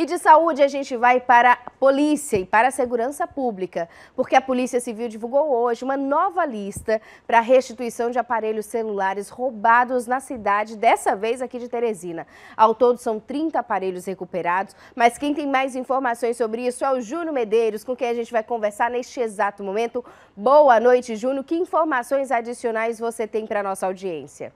E de saúde a gente vai para a polícia e para a segurança pública, porque a Polícia Civil divulgou hoje uma nova lista para restituição de aparelhos celulares roubados na cidade, dessa vez aqui de Teresina. Ao todo são 30 aparelhos recuperados, mas quem tem mais informações sobre isso é o Júnior Medeiros, com quem a gente vai conversar neste exato momento. Boa noite, Júnior. Que informações adicionais você tem para a nossa audiência?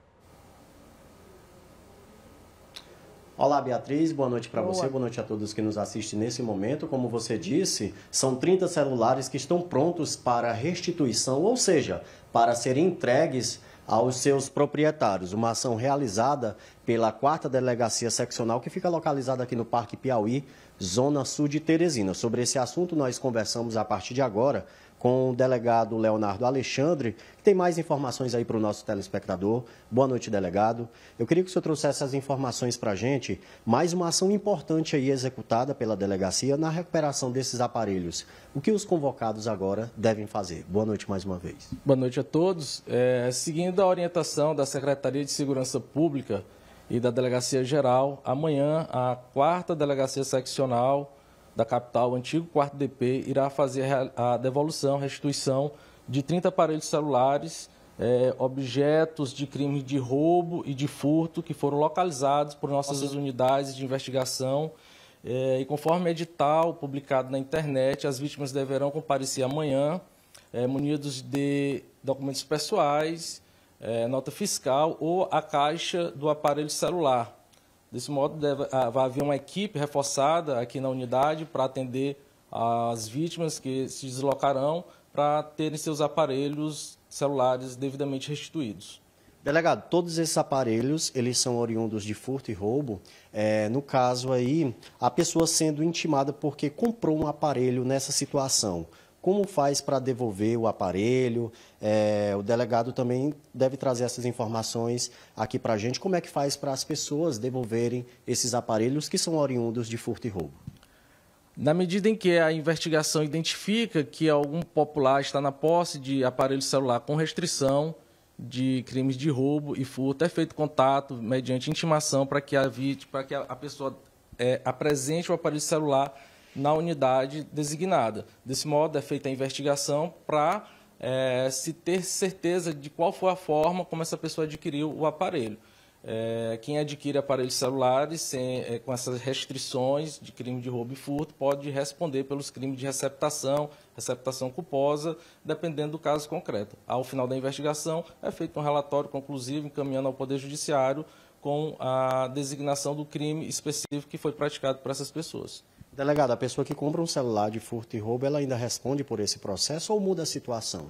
Olá, Beatriz. Boa noite para você, boa noite a todos que nos assistem nesse momento. Como você disse, são 30 celulares que estão prontos para restituição, ou seja, para serem entregues aos seus proprietários. Uma ação realizada pela 4 Delegacia Seccional, que fica localizada aqui no Parque Piauí, Zona Sul de Teresina. Sobre esse assunto, nós conversamos a partir de agora com o delegado Leonardo Alexandre, que tem mais informações aí para o nosso telespectador. Boa noite, delegado. Eu queria que o senhor trouxesse essas informações para a gente. Mais uma ação importante aí executada pela delegacia na recuperação desses aparelhos. O que os convocados agora devem fazer? Boa noite mais uma vez. Boa noite a todos. É, seguindo a orientação da Secretaria de Segurança Pública, e da Delegacia Geral. Amanhã, a quarta Delegacia Seccional da capital, o antigo quarto DP, irá fazer a devolução, restituição de 30 aparelhos celulares, é, objetos de crime de roubo e de furto que foram localizados por nossas Nossa. unidades de investigação. É, e conforme edital publicado na internet, as vítimas deverão comparecer amanhã, é, munidos de documentos pessoais, é, nota fiscal ou a caixa do aparelho celular Desse modo, deve, vai haver uma equipe reforçada aqui na unidade para atender as vítimas que se deslocarão para terem seus aparelhos celulares devidamente restituídos. Delegado, todos esses aparelhos, eles são oriundos de furto e roubo. É, no caso aí, a pessoa sendo intimada porque comprou um aparelho nessa situação como faz para devolver o aparelho? É, o delegado também deve trazer essas informações aqui para a gente. Como é que faz para as pessoas devolverem esses aparelhos que são oriundos de furto e roubo? Na medida em que a investigação identifica que algum popular está na posse de aparelho celular com restrição de crimes de roubo e furto, é feito contato mediante intimação para que a vítima, para que a pessoa é, apresente o aparelho celular na unidade designada. Desse modo, é feita a investigação para é, se ter certeza de qual foi a forma como essa pessoa adquiriu o aparelho. É, quem adquire aparelhos celulares sem, é, com essas restrições de crime de roubo e furto pode responder pelos crimes de receptação, receptação culposa, dependendo do caso concreto. Ao final da investigação, é feito um relatório conclusivo encaminhando ao Poder Judiciário com a designação do crime específico que foi praticado por essas pessoas. Delegado, a pessoa que compra um celular de furto e roubo, ela ainda responde por esse processo ou muda a situação?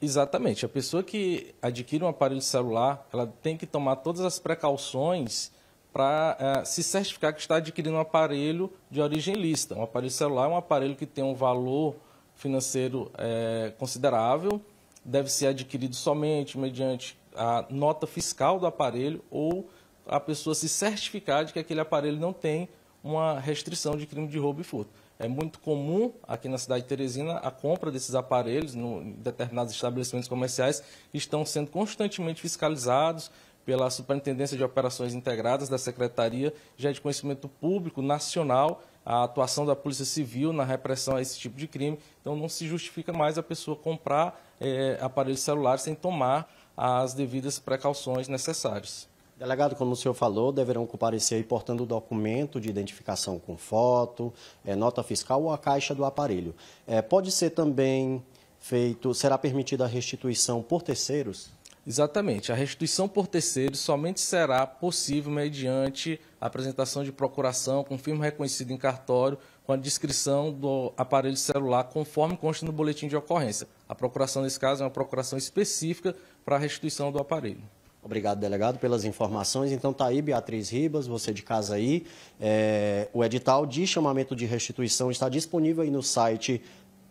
Exatamente. A pessoa que adquire um aparelho celular, ela tem que tomar todas as precauções para uh, eh, se certificar que está adquirindo um aparelho de origem lícita. Um aparelho celular é um aparelho que tem um valor financeiro é, considerável, deve ser adquirido somente mediante a nota fiscal do aparelho ou a pessoa se certificar de que aquele aparelho não tem uma restrição de crime de roubo e furto. É muito comum aqui na cidade de Teresina a compra desses aparelhos no, em determinados estabelecimentos comerciais que estão sendo constantemente fiscalizados pela Superintendência de Operações Integradas da Secretaria, já de conhecimento público nacional, a atuação da Polícia Civil na repressão a esse tipo de crime. Então não se justifica mais a pessoa comprar é, aparelhos celulares sem tomar as devidas precauções necessárias. Delegado, como o senhor falou, deverão comparecer portando documento de identificação com foto, é, nota fiscal ou a caixa do aparelho. É, pode ser também feito, será permitida a restituição por terceiros? Exatamente. A restituição por terceiros somente será possível mediante a apresentação de procuração com firma reconhecida em cartório com a descrição do aparelho celular conforme consta no boletim de ocorrência. A procuração, nesse caso, é uma procuração específica para a restituição do aparelho. Obrigado, delegado, pelas informações. Então, tá aí, Beatriz Ribas, você de casa aí. É, o edital de chamamento de restituição está disponível aí no site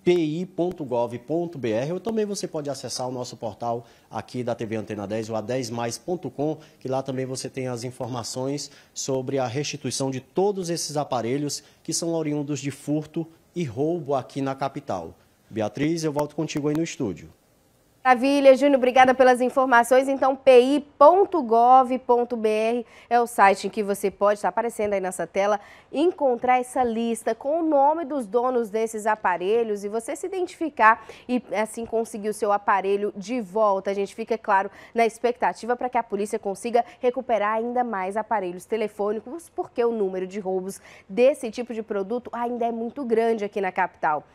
pi.gov.br ou também você pode acessar o nosso portal aqui da TV Antena 10, o a10mais.com, que lá também você tem as informações sobre a restituição de todos esses aparelhos que são oriundos de furto e roubo aqui na capital. Beatriz, eu volto contigo aí no estúdio. Maravilha, Júnior, obrigada pelas informações. Então, pi.gov.br é o site em que você pode, está aparecendo aí nessa tela, encontrar essa lista com o nome dos donos desses aparelhos e você se identificar e assim conseguir o seu aparelho de volta. A gente fica, é claro, na expectativa para que a polícia consiga recuperar ainda mais aparelhos telefônicos, porque o número de roubos desse tipo de produto ainda é muito grande aqui na capital.